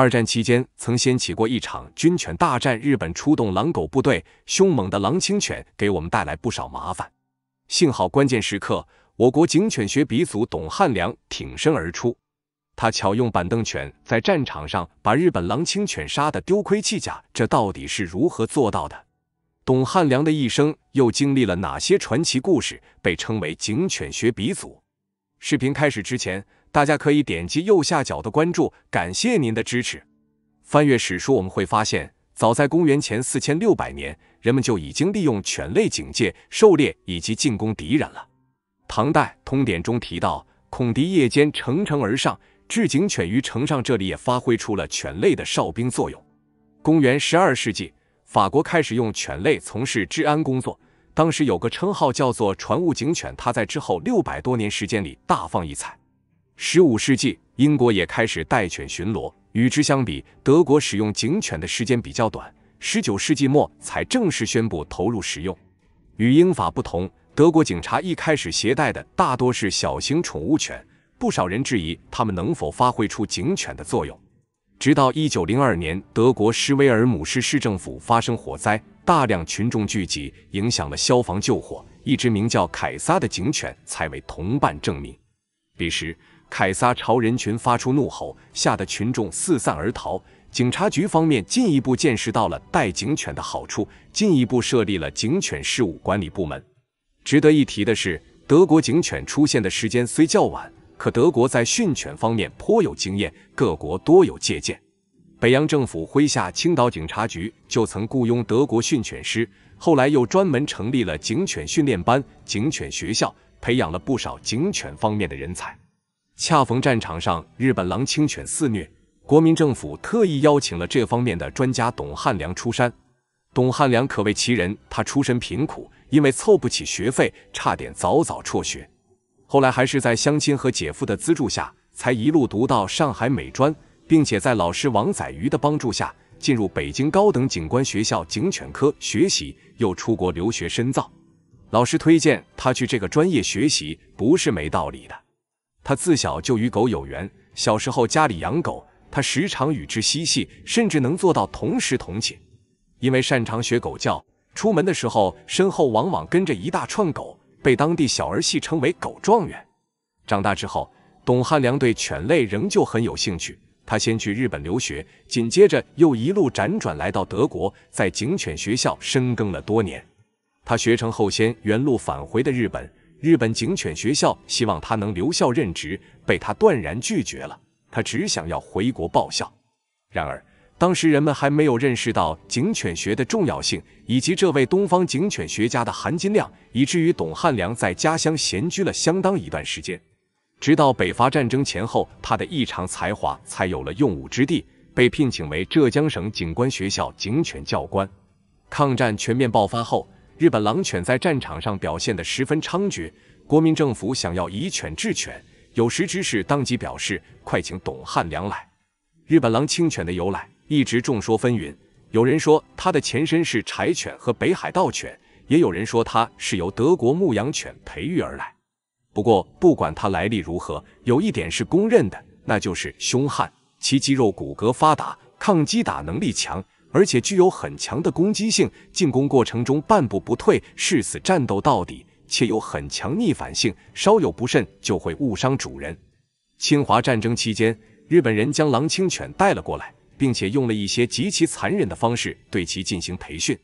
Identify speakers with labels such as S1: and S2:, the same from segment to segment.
S1: 二战期间曾掀起过一场军犬大战，日本出动狼狗部队，凶猛的狼青犬给我们带来不少麻烦。幸好关键时刻，我国警犬学鼻祖董汉良挺身而出，他巧用板凳犬在战场上把日本狼青犬杀的丢盔弃甲。这到底是如何做到的？董汉良的一生又经历了哪些传奇故事？被称为警犬学鼻祖。视频开始之前。大家可以点击右下角的关注，感谢您的支持。翻阅史书，我们会发现，早在公元前四千六百年，人们就已经利用犬类警戒、狩猎以及进攻敌人了。唐代《通典》中提到，孔迪夜间乘城而上，置警犬于城上，这里也发挥出了犬类的哨兵作用。公元十二世纪，法国开始用犬类从事治安工作，当时有个称号叫做“船务警犬”，它在之后六百多年时间里大放异彩。十五世纪，英国也开始带犬巡逻。与之相比，德国使用警犬的时间比较短，十九世纪末才正式宣布投入使用。与英法不同，德国警察一开始携带的大多是小型宠物犬，不少人质疑他们能否发挥出警犬的作用。直到一九零二年，德国施威尔姆市市政府发生火灾，大量群众聚集，影响了消防救火，一只名叫凯撒的警犬才为同伴证明。彼时。凯撒朝人群发出怒吼，吓得群众四散而逃。警察局方面进一步见识到了带警犬的好处，进一步设立了警犬事务管理部门。值得一提的是，德国警犬出现的时间虽较晚，可德国在训犬方面颇有经验，各国多有借鉴。北洋政府麾下青岛警察局就曾雇佣德国训犬师，后来又专门成立了警犬训练班、警犬学校，培养了不少警犬方面的人才。恰逢战场上日本狼青犬肆虐，国民政府特意邀请了这方面的专家董汉良出山。董汉良可谓奇人，他出身贫苦，因为凑不起学费，差点早早辍学。后来还是在乡亲和姐夫的资助下，才一路读到上海美专，并且在老师王载瑜的帮助下，进入北京高等警官学校警犬科学习，又出国留学深造。老师推荐他去这个专业学习，不是没道理的。他自小就与狗有缘，小时候家里养狗，他时常与之嬉戏，甚至能做到同时同寝。因为擅长学狗叫，出门的时候身后往往跟着一大串狗，被当地小儿戏称为“狗状元”。长大之后，董汉良对犬类仍旧很有兴趣。他先去日本留学，紧接着又一路辗转来到德国，在警犬学校深耕了多年。他学成后先原路返回的日本。日本警犬学校希望他能留校任职，被他断然拒绝了。他只想要回国报效。然而，当时人们还没有认识到警犬学的重要性，以及这位东方警犬学家的含金量，以至于董汉良在家乡闲居了相当一段时间。直到北伐战争前后，他的异常才华才有了用武之地，被聘请为浙江省警官学校警犬教官。抗战全面爆发后，日本狼犬在战场上表现得十分猖獗，国民政府想要以犬治犬，有识之士当即表示：“快请董汉良来！”日本狼青犬的由来一直众说纷纭，有人说它的前身是柴犬和北海道犬，也有人说它是由德国牧羊犬培育而来。不过，不管它来历如何，有一点是公认的，那就是凶悍，其肌肉骨骼发达，抗击打能力强。而且具有很强的攻击性，进攻过程中半步不退，誓死战斗到底，且有很强逆反性，稍有不慎就会误伤主人。侵华战争期间，日本人将狼青犬带了过来，并且用了一些极其残忍的方式对其进行培训，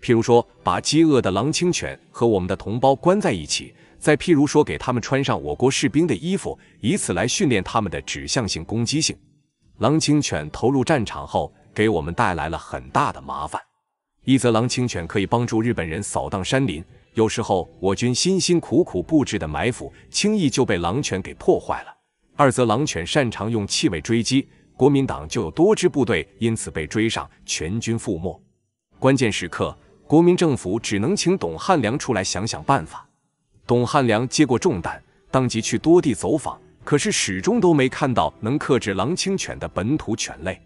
S1: 譬如说把饥饿的狼青犬和我们的同胞关在一起，再譬如说给他们穿上我国士兵的衣服，以此来训练他们的指向性攻击性。狼青犬投入战场后。给我们带来了很大的麻烦。一则狼青犬可以帮助日本人扫荡山林，有时候我军辛辛苦苦布置的埋伏，轻易就被狼犬给破坏了；二则狼犬擅长用气味追击，国民党就有多支部队因此被追上，全军覆没。关键时刻，国民政府只能请董汉良出来想想办法。董汉良接过重担，当即去多地走访，可是始终都没看到能克制狼青犬的本土犬类。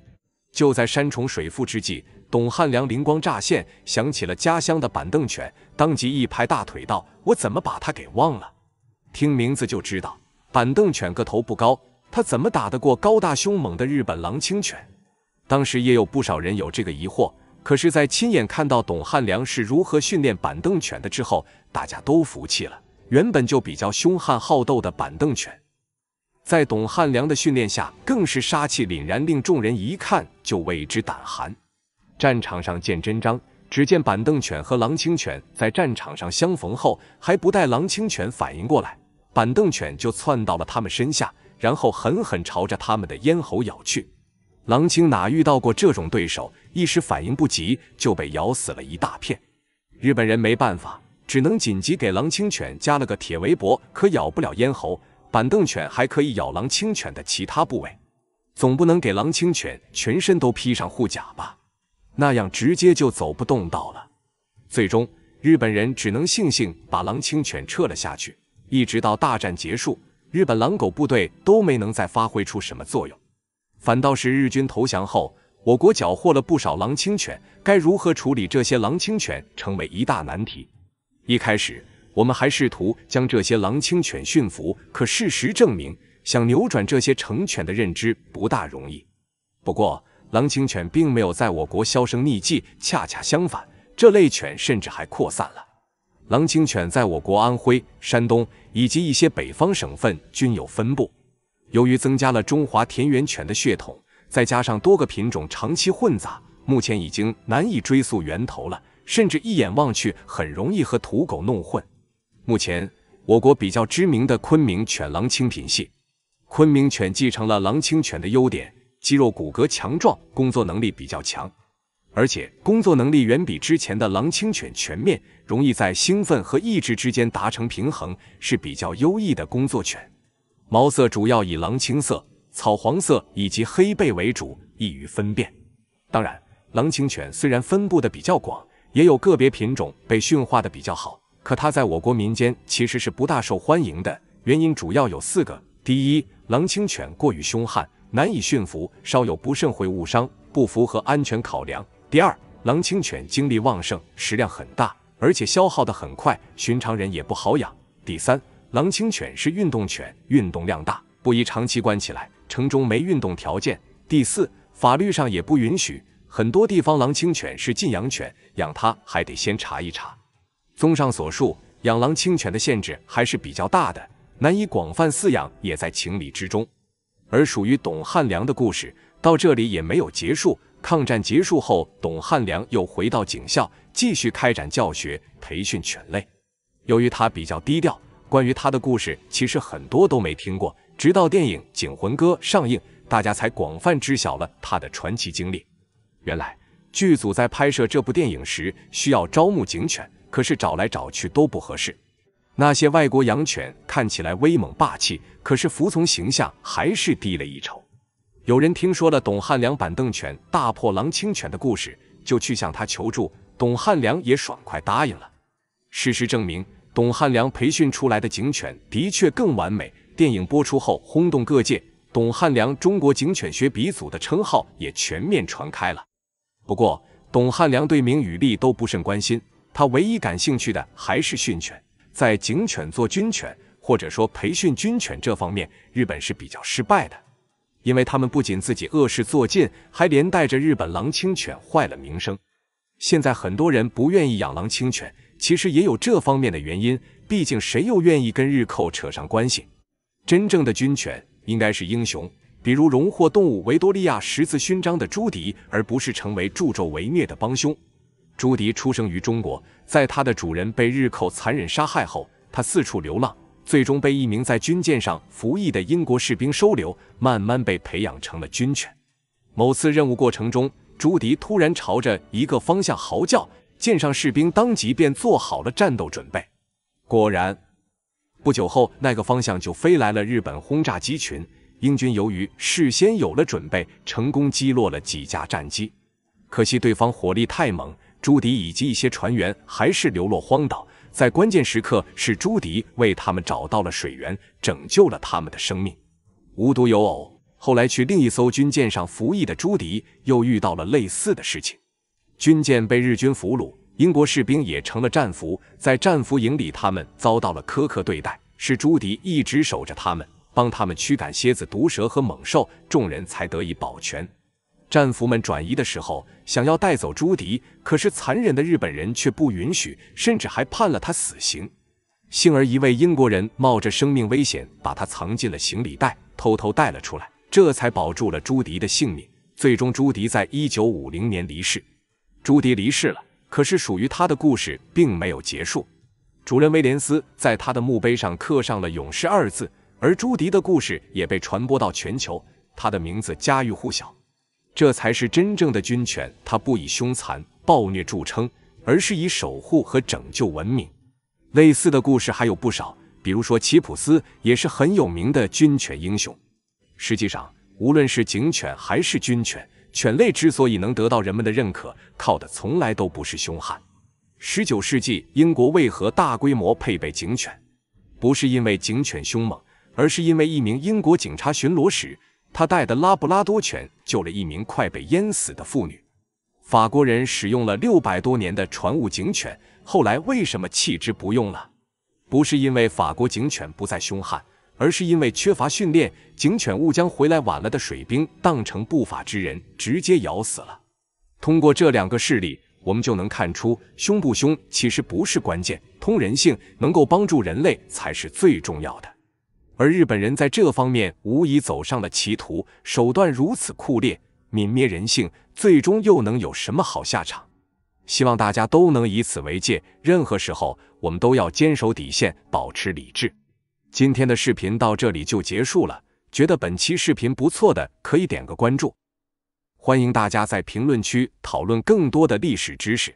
S1: 就在山重水复之际，董汉良灵光乍现，想起了家乡的板凳犬，当即一拍大腿道：“我怎么把它给忘了？听名字就知道，板凳犬个头不高，它怎么打得过高大凶猛的日本狼青犬？”当时也有不少人有这个疑惑，可是，在亲眼看到董汉良是如何训练板凳犬的之后，大家都服气了。原本就比较凶悍好斗的板凳犬。在董汉良的训练下，更是杀气凛然，令众人一看就为之胆寒。战场上见真章，只见板凳犬和狼青犬在战场上相逢后，还不待狼青犬反应过来，板凳犬就窜到了他们身下，然后狠狠朝着他们的咽喉咬去。狼青哪遇到过这种对手，一时反应不及，就被咬死了一大片。日本人没办法，只能紧急给狼青犬加了个铁围脖，可咬不了咽喉。板凳犬还可以咬狼青犬的其他部位，总不能给狼青犬全身都披上护甲吧？那样直接就走不动道了。最终，日本人只能悻悻把狼青犬撤了下去。一直到大战结束，日本狼狗部队都没能再发挥出什么作用。反倒是日军投降后，我国缴获了不少狼青犬，该如何处理这些狼青犬，成为一大难题。一开始。我们还试图将这些狼青犬驯服，可事实证明，想扭转这些成犬的认知不大容易。不过，狼青犬并没有在我国销声匿迹，恰恰相反，这类犬甚至还扩散了。狼青犬在我国安徽、山东以及一些北方省份均有分布。由于增加了中华田园犬的血统，再加上多个品种长期混杂，目前已经难以追溯源头了，甚至一眼望去很容易和土狗弄混。目前，我国比较知名的昆明犬狼青品系，昆明犬继承了狼青犬的优点，肌肉骨骼强壮，工作能力比较强，而且工作能力远比之前的狼青犬全面，容易在兴奋和意志之间达成平衡，是比较优异的工作犬。毛色主要以狼青色、草黄色以及黑背为主，易于分辨。当然，狼青犬虽然分布的比较广，也有个别品种被驯化的比较好。可它在我国民间其实是不大受欢迎的，原因主要有四个：第一，狼青犬过于凶悍，难以驯服，稍有不慎会误伤，不符合安全考量；第二，狼青犬精力旺盛，食量很大，而且消耗的很快，寻常人也不好养；第三，狼青犬是运动犬，运动量大，不宜长期关起来，城中没运动条件；第四，法律上也不允许，很多地方狼青犬是禁养犬，养它还得先查一查。综上所述，养狼、清犬的限制还是比较大的，难以广泛饲养也在情理之中。而属于董汉良的故事到这里也没有结束。抗战结束后，董汉良又回到警校，继续开展教学培训犬类。由于他比较低调，关于他的故事其实很多都没听过。直到电影《警魂歌》上映，大家才广泛知晓了他的传奇经历。原来，剧组在拍摄这部电影时需要招募警犬。可是找来找去都不合适，那些外国养犬看起来威猛霸气，可是服从形象还是低了一筹。有人听说了董汉良板凳犬大破狼青犬的故事，就去向他求助，董汉良也爽快答应了。事实证明，董汉良培训出来的警犬的确更完美。电影播出后轰动各界，董汉良“中国警犬学鼻祖”的称号也全面传开了。不过，董汉良对名与利都不甚关心。他唯一感兴趣的还是训犬，在警犬做军犬，或者说培训军犬这方面，日本是比较失败的，因为他们不仅自己恶事做尽，还连带着日本狼青犬坏了名声。现在很多人不愿意养狼青犬，其实也有这方面的原因，毕竟谁又愿意跟日寇扯上关系？真正的军犬应该是英雄，比如荣获动物维多利亚十字勋章的朱迪，而不是成为助纣为虐的帮凶。朱迪出生于中国，在它的主人被日寇残忍杀害后，他四处流浪，最终被一名在军舰上服役的英国士兵收留，慢慢被培养成了军犬。某次任务过程中，朱迪突然朝着一个方向嚎叫，舰上士兵当即便做好了战斗准备。果然，不久后那个方向就飞来了日本轰炸机群。英军由于事先有了准备，成功击落了几架战机，可惜对方火力太猛。朱迪以及一些船员还是流落荒岛，在关键时刻是朱迪为他们找到了水源，拯救了他们的生命。无独有偶，后来去另一艘军舰上服役的朱迪又遇到了类似的事情。军舰被日军俘虏，英国士兵也成了战俘，在战俘营里，他们遭到了苛刻对待，是朱迪一直守着他们，帮他们驱赶蝎子、毒蛇和猛兽，众人才得以保全。战俘们转移的时候，想要带走朱迪，可是残忍的日本人却不允许，甚至还判了他死刑。幸而一位英国人冒着生命危险，把他藏进了行李袋，偷偷带了出来，这才保住了朱迪的性命。最终，朱迪在一九五零年离世。朱迪离世了，可是属于他的故事并没有结束。主人威廉斯在他的墓碑上刻上了“勇士”二字，而朱迪的故事也被传播到全球，他的名字家喻户晓。这才是真正的军犬，它不以凶残暴虐著称，而是以守护和拯救文明。类似的故事还有不少，比如说奇普斯也是很有名的军犬英雄。实际上，无论是警犬还是军犬，犬类之所以能得到人们的认可，靠的从来都不是凶悍。十九世纪英国为何大规模配备警犬？不是因为警犬凶猛，而是因为一名英国警察巡逻时。他带的拉布拉多犬救了一名快被淹死的妇女。法国人使用了六百多年的船坞警犬，后来为什么弃之不用了？不是因为法国警犬不再凶悍，而是因为缺乏训练，警犬误将回来晚了的水兵当成不法之人，直接咬死了。通过这两个事例，我们就能看出，凶不凶其实不是关键，通人性、能够帮助人类才是最重要的。而日本人在这方面无疑走上了歧途，手段如此酷烈，泯灭人性，最终又能有什么好下场？希望大家都能以此为戒，任何时候我们都要坚守底线，保持理智。今天的视频到这里就结束了，觉得本期视频不错的可以点个关注，欢迎大家在评论区讨论更多的历史知识。